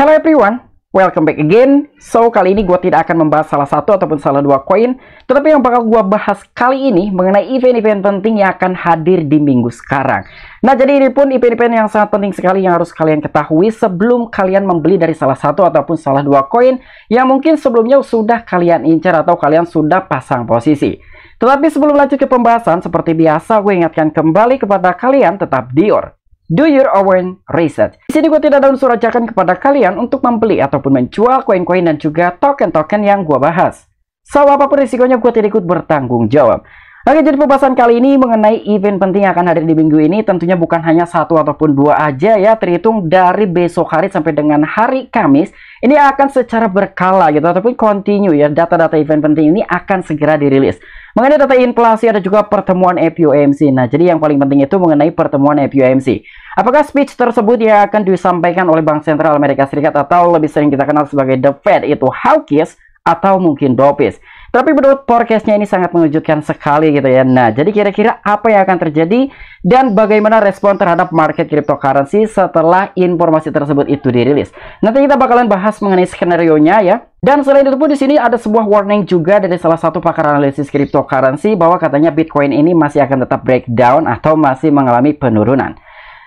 Hello everyone, welcome back again. So, kali ini gue tidak akan membahas salah satu ataupun salah dua koin, tetapi yang bakal gue bahas kali ini mengenai event-event penting yang akan hadir di minggu sekarang. Nah, jadi ini pun event-event yang sangat penting sekali yang harus kalian ketahui sebelum kalian membeli dari salah satu ataupun salah dua koin yang mungkin sebelumnya sudah kalian incar atau kalian sudah pasang posisi. Tetapi sebelum lanjut ke pembahasan, seperti biasa gue ingatkan kembali kepada kalian tetap Dior do your own research. Di sini gue tidak ada unsur ajakan kepada kalian untuk membeli ataupun menjual koin-koin dan juga token-token yang gue bahas. So, apapun risikonya gue tidak ikut bertanggung jawab. Oke, jadi pembahasan kali ini mengenai event penting yang akan hadir di minggu ini tentunya bukan hanya satu ataupun dua aja ya, terhitung dari besok hari sampai dengan hari Kamis. Ini akan secara berkala gitu ataupun continue ya, data-data event penting ini akan segera dirilis. Mengenai data inflasi ada juga pertemuan FOMC. Nah, jadi yang paling penting itu mengenai pertemuan FOMC. Apakah speech tersebut yang akan disampaikan oleh Bank Sentral Amerika Serikat atau lebih sering kita kenal sebagai The Fed itu hawkish atau mungkin dovish? Tapi menurut forecastnya ini sangat mengejutkan sekali gitu ya. Nah, jadi kira-kira apa yang akan terjadi dan bagaimana respon terhadap market cryptocurrency setelah informasi tersebut itu dirilis. Nanti kita bakalan bahas mengenai skenario-nya ya. Dan selain itu pun di sini ada sebuah warning juga dari salah satu pakar analisis cryptocurrency bahwa katanya Bitcoin ini masih akan tetap breakdown atau masih mengalami penurunan.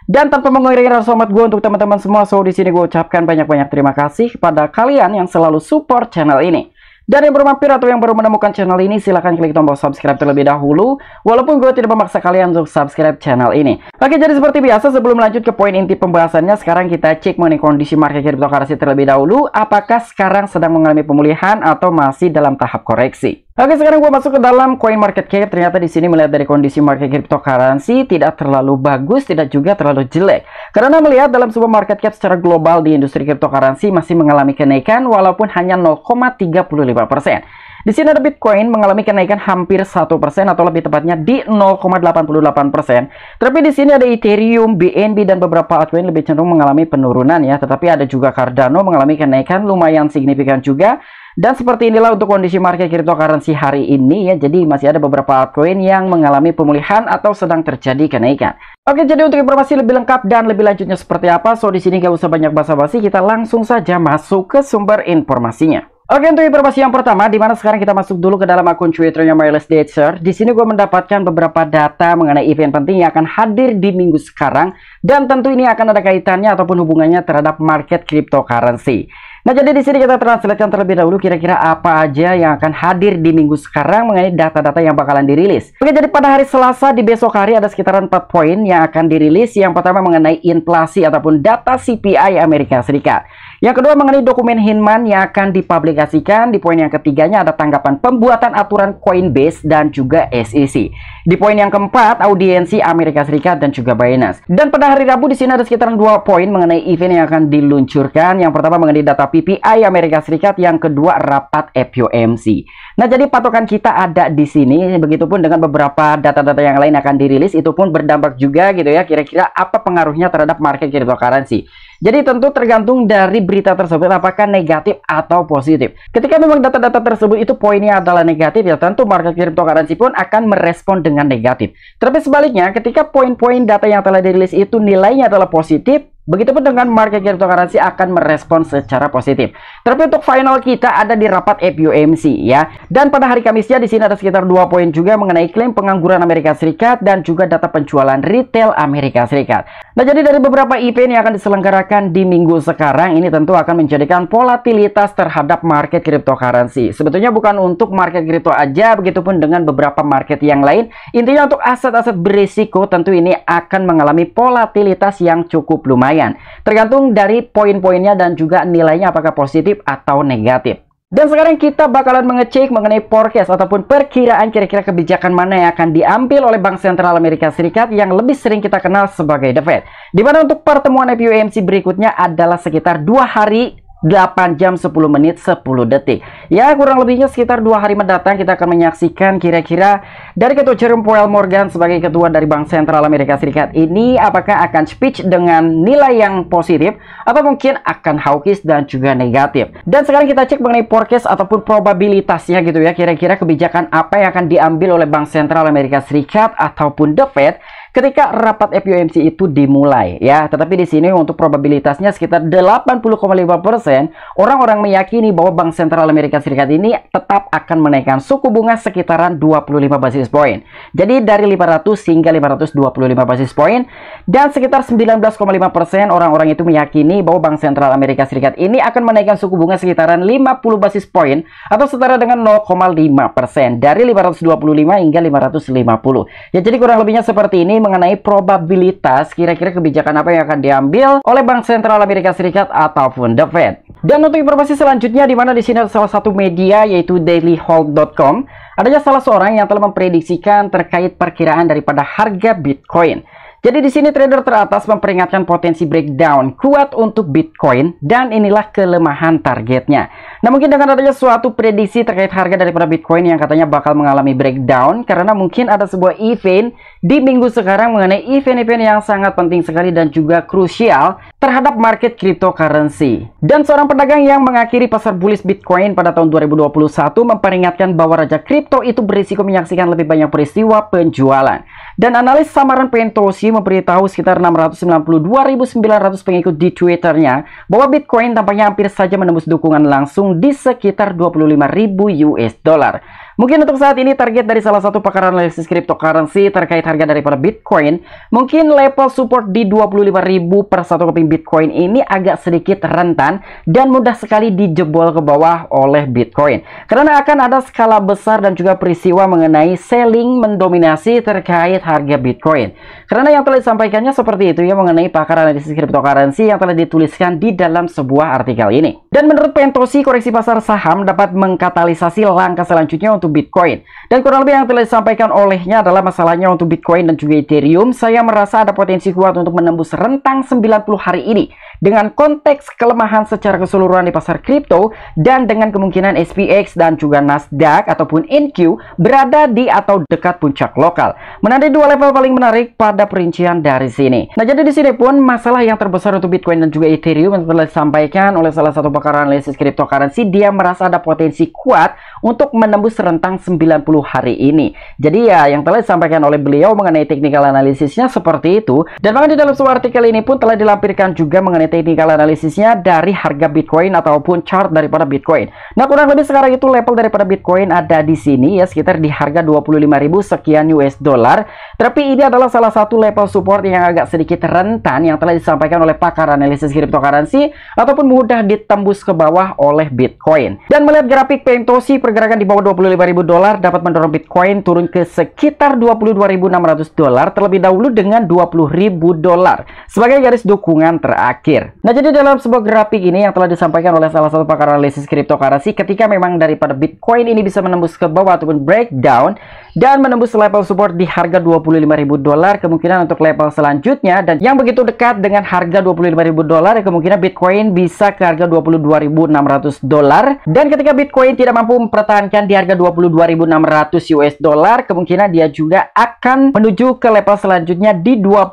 Dan tanpa mengurangi rasa hormat gue untuk teman-teman semua, so di sini gue ucapkan banyak-banyak terima kasih kepada kalian yang selalu support channel ini. Dan yang baru mampir atau yang baru menemukan channel ini, silahkan klik tombol subscribe terlebih dahulu. Walaupun gue tidak memaksa kalian untuk subscribe channel ini. Oke, jadi seperti biasa sebelum lanjut ke poin inti pembahasannya, sekarang kita cek mengenai kondisi market cryptocurrency terlebih dahulu. Apakah sekarang sedang mengalami pemulihan atau masih dalam tahap koreksi? Oke, sekarang gue masuk ke dalam coin market cap. Ternyata di sini melihat dari kondisi market cryptocurrency tidak terlalu bagus, tidak juga terlalu jelek. Karena melihat dalam sebuah market cap secara global di industri cryptocurrency masih mengalami kenaikan walaupun hanya 0,35%. Di sini ada Bitcoin mengalami kenaikan hampir 1% atau lebih tepatnya di 0,88%. Tapi di sini ada Ethereum, BNB dan beberapa altcoin lebih cenderung mengalami penurunan ya. Tetapi ada juga Cardano mengalami kenaikan lumayan signifikan juga dan seperti inilah untuk kondisi market cryptocurrency hari ini ya. Jadi masih ada beberapa altcoin yang mengalami pemulihan atau sedang terjadi kenaikan. Oke, jadi untuk informasi lebih lengkap dan lebih lanjutnya seperti apa, so di sini gak usah banyak basa-basi, kita langsung saja masuk ke sumber informasinya. Oke untuk informasi yang pertama, di mana sekarang kita masuk dulu ke dalam akun Twitternya Wireless Datcher. Di sini gue mendapatkan beberapa data mengenai event penting yang akan hadir di minggu sekarang dan tentu ini akan ada kaitannya ataupun hubungannya terhadap market cryptocurrency. Nah, jadi di sini kita translatekan terlebih dahulu kira-kira apa aja yang akan hadir di minggu sekarang mengenai data-data yang bakalan dirilis. Oke, jadi pada hari Selasa di besok hari ada sekitaran 4 poin yang akan dirilis. Yang pertama mengenai inflasi ataupun data CPI Amerika Serikat. Yang kedua mengenai dokumen Hinman yang akan dipublikasikan. Di poin yang ketiganya ada tanggapan pembuatan aturan Coinbase dan juga SEC. Di poin yang keempat audiensi Amerika Serikat dan juga Binance. Dan pada hari Rabu di sini ada sekitar dua poin mengenai event yang akan diluncurkan. Yang pertama mengenai data PPI Amerika Serikat, yang kedua rapat FOMC. Nah, jadi patokan kita ada di sini. Begitupun dengan beberapa data-data yang lain akan dirilis itu pun berdampak juga gitu ya kira-kira apa pengaruhnya terhadap market cryptocurrency. Jadi tentu tergantung dari berita tersebut apakah negatif atau positif. Ketika memang data-data tersebut itu poinnya adalah negatif ya tentu market cryptocurrency pun akan merespon dengan negatif. Tapi sebaliknya ketika poin-poin data yang telah dirilis itu nilainya adalah positif Begitupun dengan market cryptocurrency akan merespon secara positif. Tapi untuk final kita ada di rapat FOMC ya. Dan pada hari Kamisnya di sini ada sekitar dua poin juga mengenai klaim pengangguran Amerika Serikat dan juga data penjualan retail Amerika Serikat. Nah jadi dari beberapa event yang akan diselenggarakan di minggu sekarang ini tentu akan menjadikan volatilitas terhadap market cryptocurrency. Sebetulnya bukan untuk market crypto aja, begitupun dengan beberapa market yang lain. Intinya untuk aset-aset berisiko tentu ini akan mengalami volatilitas yang cukup lumayan lumayan. Tergantung dari poin-poinnya dan juga nilainya apakah positif atau negatif. Dan sekarang kita bakalan mengecek mengenai forecast ataupun perkiraan kira-kira kebijakan mana yang akan diambil oleh Bank Sentral Amerika Serikat yang lebih sering kita kenal sebagai The Fed. Dimana untuk pertemuan FOMC berikutnya adalah sekitar dua hari 8 jam 10 menit 10 detik ya kurang lebihnya sekitar dua hari mendatang kita akan menyaksikan kira-kira dari ketua Jerome Powell Morgan sebagai ketua dari Bank Sentral Amerika Serikat ini apakah akan speech dengan nilai yang positif atau mungkin akan hawkish dan juga negatif dan sekarang kita cek mengenai forecast ataupun probabilitasnya gitu ya kira-kira kebijakan apa yang akan diambil oleh Bank Sentral Amerika Serikat ataupun The Fed ketika rapat FOMC itu dimulai ya. Tetapi di sini untuk probabilitasnya sekitar 80,5% orang-orang meyakini bahwa Bank Sentral Amerika Serikat ini tetap akan menaikkan suku bunga sekitaran 25 basis point. Jadi dari 500 hingga 525 basis point dan sekitar 19,5% orang-orang itu meyakini bahwa Bank Sentral Amerika Serikat ini akan menaikkan suku bunga sekitaran 50 basis point atau setara dengan 0,5% dari 525 hingga 550. Ya jadi kurang lebihnya seperti ini mengenai probabilitas kira-kira kebijakan apa yang akan diambil oleh Bank Sentral Amerika Serikat ataupun The Fed. Dan untuk informasi selanjutnya di mana di sini ada salah satu media yaitu dailyhold.com adanya salah seorang yang telah memprediksikan terkait perkiraan daripada harga Bitcoin. Jadi di sini trader teratas memperingatkan potensi breakdown kuat untuk Bitcoin dan inilah kelemahan targetnya. Nah mungkin dengan adanya suatu prediksi terkait harga daripada Bitcoin yang katanya bakal mengalami breakdown karena mungkin ada sebuah event di minggu sekarang mengenai event-event yang sangat penting sekali dan juga krusial terhadap market cryptocurrency. Dan seorang pedagang yang mengakhiri pasar bullish Bitcoin pada tahun 2021 memperingatkan bahwa raja kripto itu berisiko menyaksikan lebih banyak peristiwa penjualan. Dan analis samaran Pentosi memberitahu sekitar 692.900 pengikut di Twitternya bahwa Bitcoin tampaknya hampir saja menembus dukungan langsung di sekitar 25.000 US dollar. Mungkin untuk saat ini target dari salah satu pakar analisis cryptocurrency terkait harga daripada Bitcoin, mungkin level support di 25.000 per satu keping Bitcoin ini agak sedikit rentan dan mudah sekali dijebol ke bawah oleh Bitcoin. Karena akan ada skala besar dan juga peristiwa mengenai selling mendominasi terkait harga Bitcoin. Karena yang telah disampaikannya seperti itu ya mengenai pakar analisis cryptocurrency yang telah dituliskan di dalam sebuah artikel ini. Dan menurut Pentosi, koreksi pasar saham dapat mengkatalisasi langkah selanjutnya untuk untuk Bitcoin. Dan kurang lebih yang telah disampaikan olehnya adalah masalahnya untuk Bitcoin dan juga Ethereum, saya merasa ada potensi kuat untuk menembus rentang 90 hari ini dengan konteks kelemahan secara keseluruhan di pasar kripto dan dengan kemungkinan SPX dan juga Nasdaq ataupun NQ berada di atau dekat puncak lokal. Menandai dua level paling menarik pada perincian dari sini. Nah, jadi di sini pun masalah yang terbesar untuk Bitcoin dan juga Ethereum yang telah disampaikan oleh salah satu pakar analisis cryptocurrency, dia merasa ada potensi kuat untuk menembus rentang tentang 90 hari ini. Jadi ya yang telah disampaikan oleh beliau mengenai teknikal analisisnya seperti itu. Dan bahkan di dalam sebuah artikel ini pun telah dilampirkan juga mengenai teknikal analisisnya dari harga Bitcoin ataupun chart daripada Bitcoin. Nah kurang lebih sekarang itu level daripada Bitcoin ada di sini ya sekitar di harga 25.000 sekian US dollar. Tapi ini adalah salah satu level support yang agak sedikit rentan yang telah disampaikan oleh pakar analisis cryptocurrency ataupun mudah ditembus ke bawah oleh Bitcoin. Dan melihat grafik pentosi pergerakan di bawah 25 25.000 dolar dapat mendorong Bitcoin turun ke sekitar 22.600 dolar terlebih dahulu dengan 20.000 dolar sebagai garis dukungan terakhir. Nah, jadi dalam sebuah grafik ini yang telah disampaikan oleh salah satu pakar analisis cryptocurrency ketika memang daripada Bitcoin ini bisa menembus ke bawah ataupun breakdown dan menembus level support di harga 25.000 dolar kemungkinan untuk level selanjutnya dan yang begitu dekat dengan harga 25.000 dolar ya kemungkinan Bitcoin bisa ke harga 22.600 dolar dan ketika Bitcoin tidak mampu mempertahankan di harga 22.600 US dolar kemungkinan dia juga akan menuju ke level selanjutnya di 20.000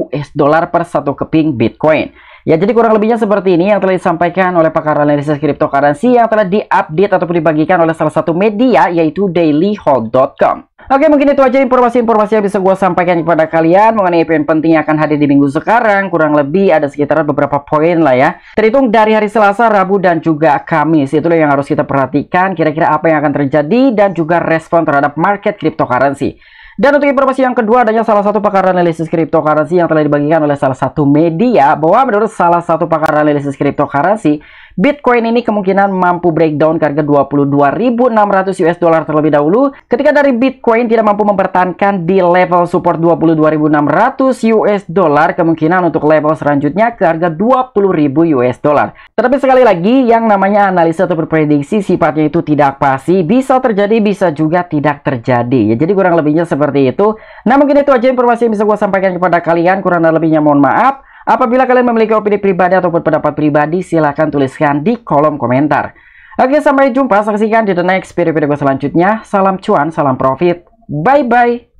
US dollar per satu keping Bitcoin. Ya, jadi kurang lebihnya seperti ini yang telah disampaikan oleh pakar analisis cryptocurrency yang telah diupdate ataupun dibagikan oleh salah satu media yaitu dailyhold.com. Oke, mungkin itu aja informasi-informasi yang bisa gue sampaikan kepada kalian mengenai event penting yang akan hadir di minggu sekarang. Kurang lebih ada sekitar beberapa poin lah ya. Terhitung dari hari Selasa, Rabu, dan juga Kamis. Itulah yang harus kita perhatikan kira-kira apa yang akan terjadi dan juga respon terhadap market cryptocurrency. Dan untuk informasi yang kedua adanya salah satu pakar analisis cryptocurrency yang telah dibagikan oleh salah satu media bahwa menurut salah satu pakar analisis cryptocurrency Bitcoin ini kemungkinan mampu breakdown ke harga 22.600 US dollar terlebih dahulu ketika dari Bitcoin tidak mampu mempertahankan di level support 22.600 US dollar kemungkinan untuk level selanjutnya ke harga 20.000 US dollar. Tetapi sekali lagi yang namanya analisa atau prediksi sifatnya itu tidak pasti, bisa terjadi bisa juga tidak terjadi. Ya, jadi kurang lebihnya seperti itu. Nah, mungkin itu aja informasi yang bisa gue sampaikan kepada kalian. Kurang lebihnya mohon maaf. Apabila kalian memiliki opini pribadi ataupun pendapat pribadi, silahkan tuliskan di kolom komentar. Oke, sampai jumpa. Saksikan di the next video-video selanjutnya. Salam cuan, salam profit. Bye-bye.